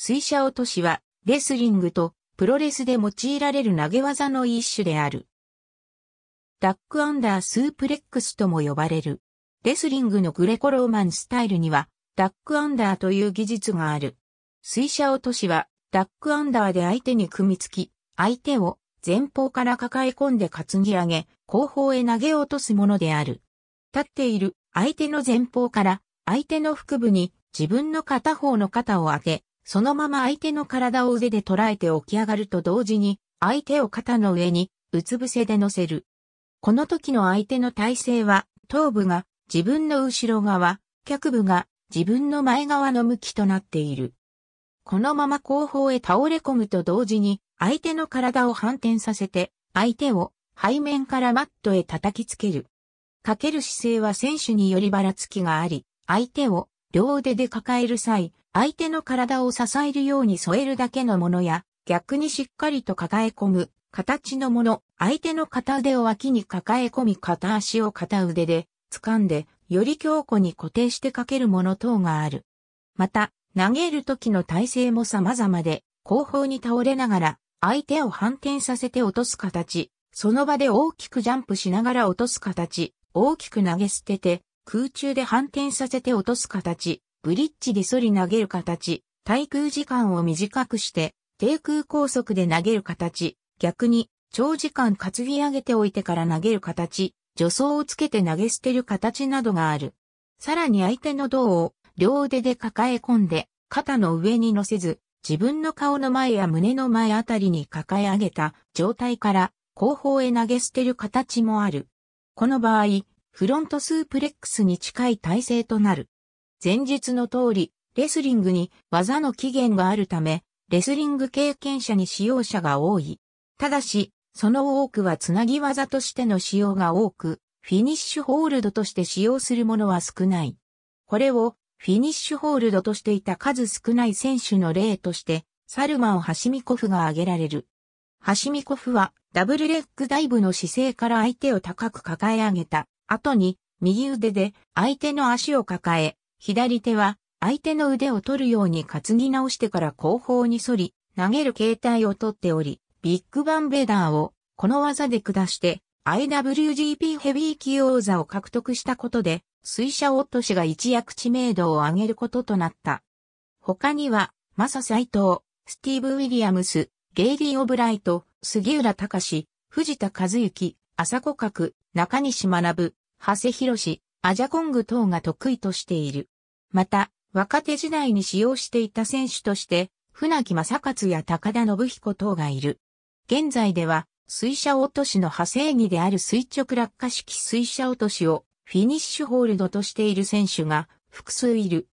水車落としは、レスリングとプロレスで用いられる投げ技の一種である。ダックアンダースープレックスとも呼ばれる。レスリングのグレコローマンスタイルには、ダックアンダーという技術がある。水車落としは、ダックアンダーで相手に組みつき、相手を前方から抱え込んで担ぎ上げ、後方へ投げ落とすものである。立っている相手の前方から、相手の腹部に自分の片方の肩を当て、そのまま相手の体を腕で捉えて起き上がると同時に、相手を肩の上に、うつ伏せで乗せる。この時の相手の体勢は、頭部が自分の後ろ側、脚部が自分の前側の向きとなっている。このまま後方へ倒れ込むと同時に、相手の体を反転させて、相手を背面からマットへ叩きつける。かける姿勢は選手によりばらつきがあり、相手を両腕で抱える際、相手の体を支えるように添えるだけのものや、逆にしっかりと抱え込む、形のもの、相手の片腕を脇に抱え込み片足を片腕で掴んで、より強固に固定してかけるもの等がある。また、投げる時の体勢も様々で、後方に倒れながら、相手を反転させて落とす形、その場で大きくジャンプしながら落とす形、大きく投げ捨てて、空中で反転させて落とす形、ブリッジで反り投げる形、対空時間を短くして、低空高速で投げる形、逆に、長時間担ぎ上げておいてから投げる形、助走をつけて投げ捨てる形などがある。さらに相手の胴を両腕で抱え込んで、肩の上に乗せず、自分の顔の前や胸の前あたりに抱え上げた状態から後方へ投げ捨てる形もある。この場合、フロントスープレックスに近い体勢となる。前述の通り、レスリングに技の起源があるため、レスリング経験者に使用者が多い。ただし、その多くはつなぎ技としての使用が多く、フィニッシュホールドとして使用するものは少ない。これをフィニッシュホールドとしていた数少ない選手の例として、サルマをハシミコフが挙げられる。ハシミコフはダブルレッグダイブの姿勢から相手を高く抱え上げた後に右腕で相手の足を抱え左手は相手の腕を取るように担ぎ直してから後方に反り、投げる形態を取っており、ビッグバンベーダーをこの技で下して IWGP ヘビー級王座を獲得したことで、水車オット氏が一躍知名度を上げることとなった。他には、マサト藤、スティーブ・ウィリアムス、ゲイリー・オブライト、杉浦隆史、藤田和幸、朝子角、中西学、長谷博士、アジャコング等が得意としている。また、若手時代に使用していた選手として、船木正勝や高田信彦等がいる。現在では、水車落としの派生技である垂直落下式水車落としをフィニッシュホールドとしている選手が複数いる。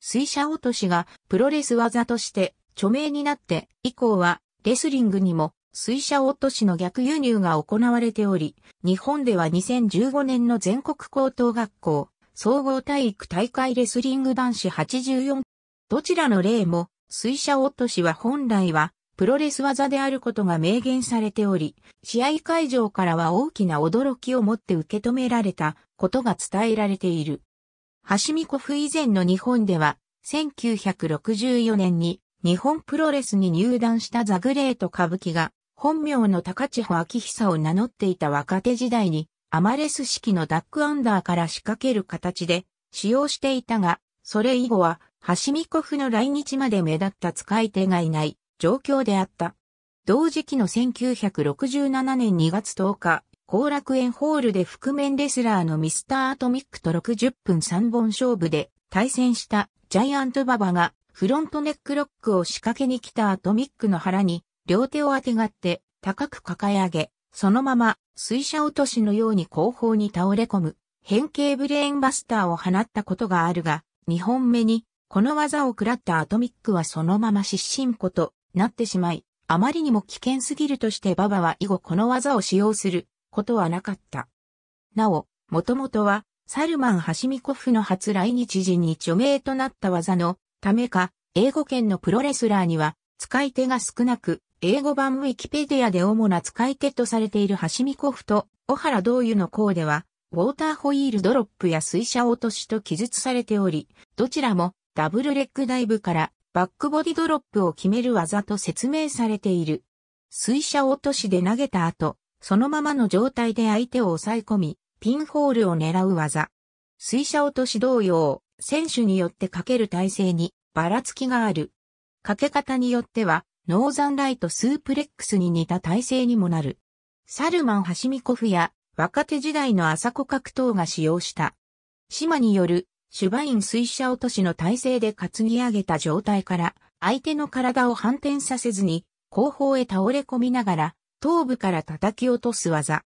水車落としがプロレス技として著名になって以降はレスリングにも水車落としの逆輸入が行われており、日本では2015年の全国高等学校、総合体育大会レスリング男子84。どちらの例も、水車落としは本来は、プロレス技であることが明言されており、試合会場からは大きな驚きをもって受け止められたことが伝えられている。ハシミコフ以前の日本では、1964年に日本プロレスに入団したザグレート歌舞伎が本名の高千穂明久を名乗っていた若手時代に、アマレス式のダックアンダーから仕掛ける形で使用していたが、それ以後は、ハシミコフの来日まで目立った使い手がいない状況であった。同時期の1967年2月10日、後楽園ホールで覆面レスラーのミスターアトミックと60分3本勝負で対戦したジャイアントババがフロントネックロックを仕掛けに来たアトミックの腹に両手をあてがって、高く抱え上げ、そのまま、水車落としのように後方に倒れ込む、変形ブレーンバスターを放ったことがあるが、2本目に、この技を食らったアトミックはそのまま失神ことなってしまい、あまりにも危険すぎるとしてババは以後この技を使用することはなかった。なお、もともとは、サルマン・ハシミコフの初来日時に著名となった技のためか、英語圏のプロレスラーには使い手が少なく、英語版ウィキペディアで主な使い手とされている橋見コフと小原同友の項では、ウォーターホイールドロップや水車落としと記述されており、どちらもダブルレッグダイブからバックボディドロップを決める技と説明されている。水車落としで投げた後、そのままの状態で相手を抑え込み、ピンホールを狙う技。水車落とし同様、選手によってかける体勢にばらつきがある。かけ方によっては、ノーザンライトスープレックスに似た体勢にもなる。サルマン・ハシミコフや若手時代の朝子格闘が使用した。島によるシュバイン水車落としの体勢で担ぎ上げた状態から相手の体を反転させずに後方へ倒れ込みながら頭部から叩き落とす技。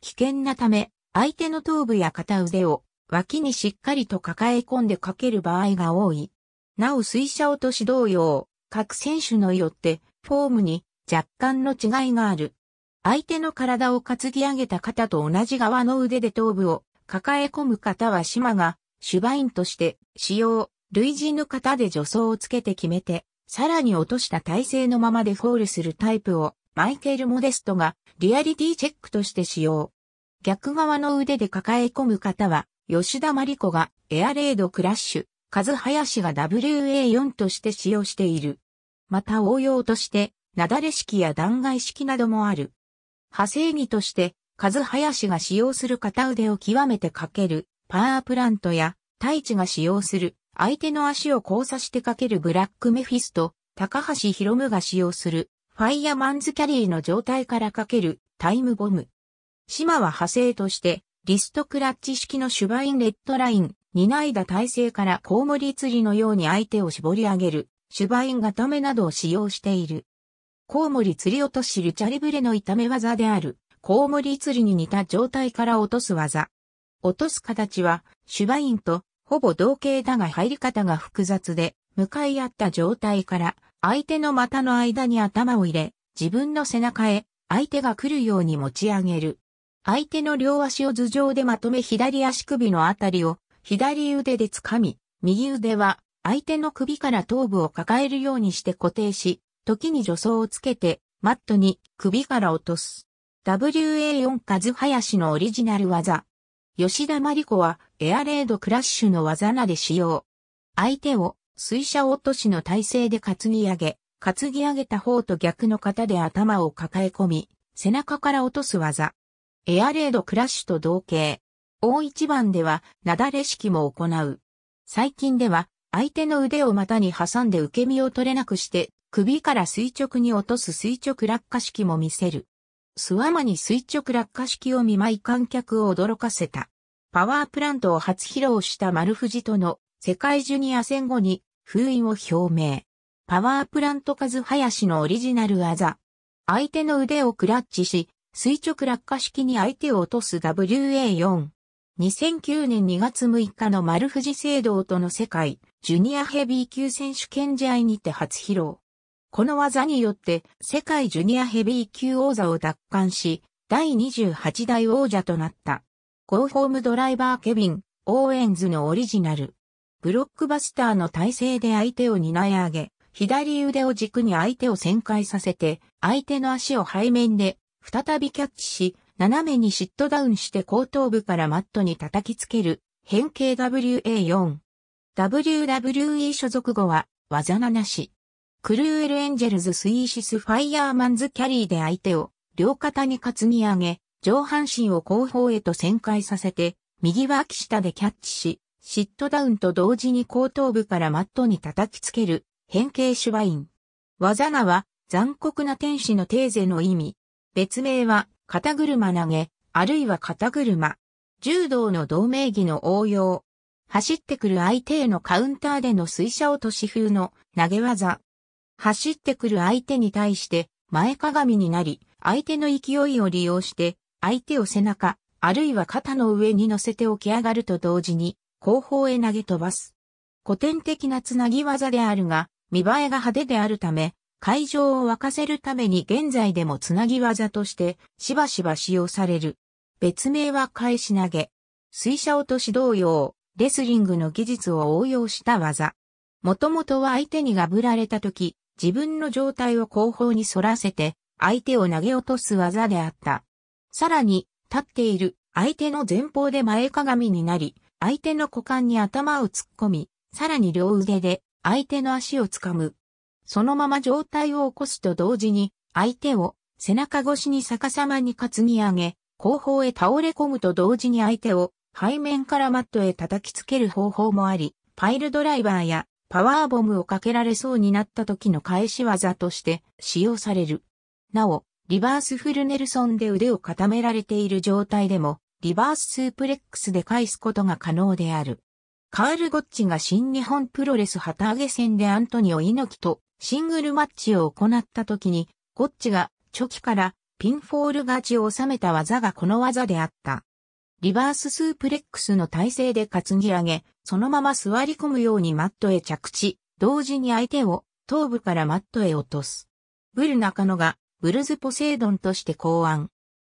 危険なため相手の頭部や片腕を脇にしっかりと抱え込んでかける場合が多い。なお水車落とし同様、各選手のよってフォームに若干の違いがある。相手の体を担ぎ上げた肩と同じ側の腕で頭部を抱え込む方は島がシュバインとして使用、類似の肩で助走をつけて決めて、さらに落とした体勢のままでフォールするタイプをマイケル・モデストがリアリティチェックとして使用。逆側の腕で抱え込む方は吉田真理子がエアレードクラッシュ、カズハヤシが WA4 として使用している。また応用として、なだれ式や断崖式などもある。派生技として、カズハヤシが使用する片腕を極めてかける、パワープラントや、太一が使用する、相手の足を交差してかけるブラックメフィスト、高橋ロムが使用する、ファイヤマンズキャリーの状態からかける、タイムボム。島は派生として、リストクラッチ式のシュバインレッドライン、担いだ体勢からコウモリ釣りのように相手を絞り上げる、シュバイン固めなどを使用している。コウモリ釣り落としルチャリブレの痛め技である、コウモリ釣りに似た状態から落とす技。落とす形は、シュバインとほぼ同型だが入り方が複雑で、向かい合った状態から、相手の股の間に頭を入れ、自分の背中へ、相手が来るように持ち上げる。相手の両足を頭上でまとめ左足首のあたりを左腕で掴み、右腕は相手の首から頭部を抱えるようにして固定し、時に助走をつけて、マットに首から落とす。WA4 カズハヤシのオリジナル技。吉田真理子はエアレードクラッシュの技なで使用。相手を水車落としの体勢で担ぎ上げ、担ぎ上げた方と逆の肩で頭を抱え込み、背中から落とす技。エアレードクラッシュと同型。大一番では、なだれ式も行う。最近では、相手の腕を股に挟んで受け身を取れなくして、首から垂直に落とす垂直落下式も見せる。スワマに垂直落下式を見舞い観客を驚かせた。パワープラントを初披露した丸藤との世界ジュニア戦後に封印を表明。パワープラント数林のオリジナル技。相手の腕をクラッチし、垂直落下式に相手を落とす WA4。2009年2月6日の丸藤聖堂との世界、ジュニアヘビー級選手権試合にて初披露。この技によって世界ジュニアヘビー級王座を奪還し、第28代王者となった。ゴーホームドライバーケビン、オーエンズのオリジナル。ブロックバスターの体勢で相手を担い上げ、左腕を軸に相手を旋回させて、相手の足を背面で再びキャッチし、斜めにシットダウンして後頭部からマットに叩きつける、変形 WA4。WWE 所属後は、技名なし。クルーエルエンジェルズスイーシスファイヤーマンズキャリーで相手を両肩に担ぎ上げ、上半身を後方へと旋回させて、右脇下でキャッチし、シットダウンと同時に後頭部からマットに叩きつける、変形シュバイン。技名は、残酷な天使のテーゼの意味。別名は、肩車投げ、あるいは肩車。柔道の同名義の応用。走ってくる相手へのカウンターでの水車落とし風の投げ技。走ってくる相手に対して前かがみになり、相手の勢いを利用して相手を背中、あるいは肩の上に乗せて起き上がると同時に後方へ投げ飛ばす。古典的なつなぎ技であるが、見栄えが派手であるため、会場を沸かせるために現在でもつなぎ技としてしばしば使用される。別名は返し投げ。水車落とし同様、レスリングの技術を応用した技。もともとは相手にがぶられた時、自分の状態を後方に反らせて、相手を投げ落とす技であった。さらに、立っている相手の前方で前かがみになり、相手の股間に頭を突っ込み、さらに両腕で相手の足をつかむそのまま状態を起こすと同時に、相手を背中越しに逆さまに担ぎ上げ、後方へ倒れ込むと同時に相手を背面からマットへ叩きつける方法もあり、パイルドライバーやパワーボムをかけられそうになった時の返し技として使用される。なお、リバースフルネルソンで腕を固められている状態でも、リバーススープレックスで返すことが可能である。カール・ゴッチが新日本プロレス旗揚げ戦でアントニオ猪木とシングルマッチを行った時に、ゴッチがチョキからピンフォール勝ちを収めた技がこの技であった。リバーススープレックスの体勢で担ぎ上げ、そのまま座り込むようにマットへ着地、同時に相手を頭部からマットへ落とす。ブル中野がブルズポセイドンとして考案。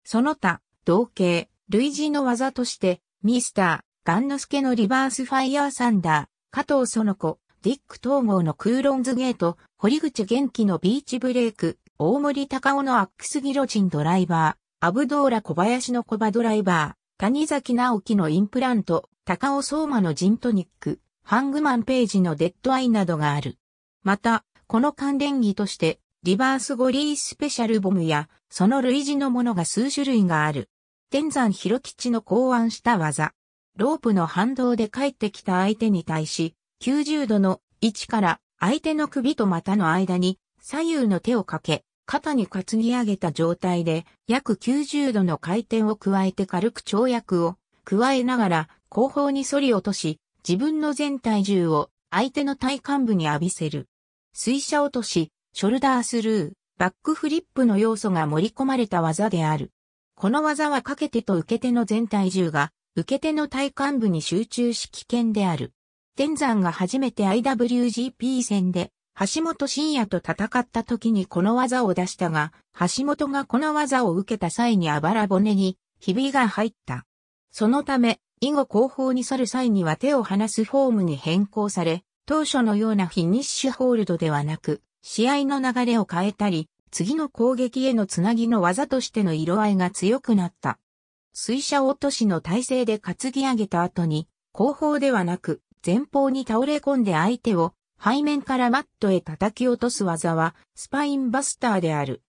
その他、同型、類似の技として、ミスター、ガンノスケのリバースファイヤーサンダー、加藤園子、ディック統合のクーロンズゲート、堀口元気のビーチブレイク、大森高尾のアックスギロチンドライバー、アブドーラ小林のコバドライバー、谷崎直樹のインプラント、高尾相馬のジントニック、ハングマンページのデッドアイなどがある。また、この関連儀として、リバースゴリースペシャルボムや、その類似のものが数種類がある。天山広吉の考案した技。ロープの反動で帰ってきた相手に対し、90度の位置から相手の首と股の間に左右の手をかけ、肩に担ぎ上げた状態で約90度の回転を加えて軽く跳躍を加えながら後方に反り落とし、自分の全体重を相手の体幹部に浴びせる。水車落とし、ショルダースルー、バックフリップの要素が盛り込まれた技である。この技はかけてと受け手の全体重が受け手の体幹部に集中し危険である。天山が初めて IWGP 戦で橋本真也と戦った時にこの技を出したが、橋本がこの技を受けた際にあばら骨にひびが入った。そのため、以後後方に去る際には手を離すフォームに変更され、当初のようなフィニッシュホールドではなく、試合の流れを変えたり、次の攻撃へのつなぎの技としての色合いが強くなった。水車落としの体勢で担ぎ上げた後に、後方ではなく、前方に倒れ込んで相手を背面からマットへ叩き落とす技はスパインバスターである。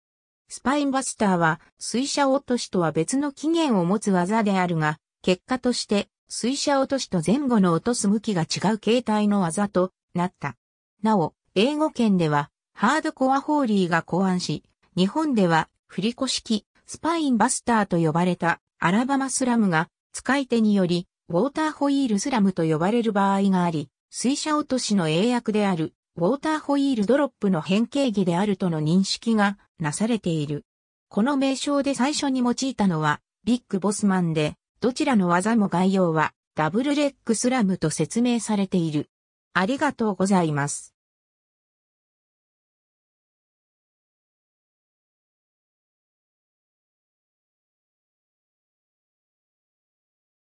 スパインバスターは水車落としとは別の起源を持つ技であるが、結果として水車落としと前後の落とす向きが違う形態の技となった。なお、英語圏ではハードコアホーリーが考案し、日本では振り子式スパインバスターと呼ばれたアラバマスラムが使い手によりウォーターホイールスラムと呼ばれる場合があり、水車落としの英訳である、ウォーターホイールドロップの変形儀であるとの認識がなされている。この名称で最初に用いたのは、ビッグボスマンで、どちらの技も概要は、ダブルレッグスラムと説明されている。ありがとうございます。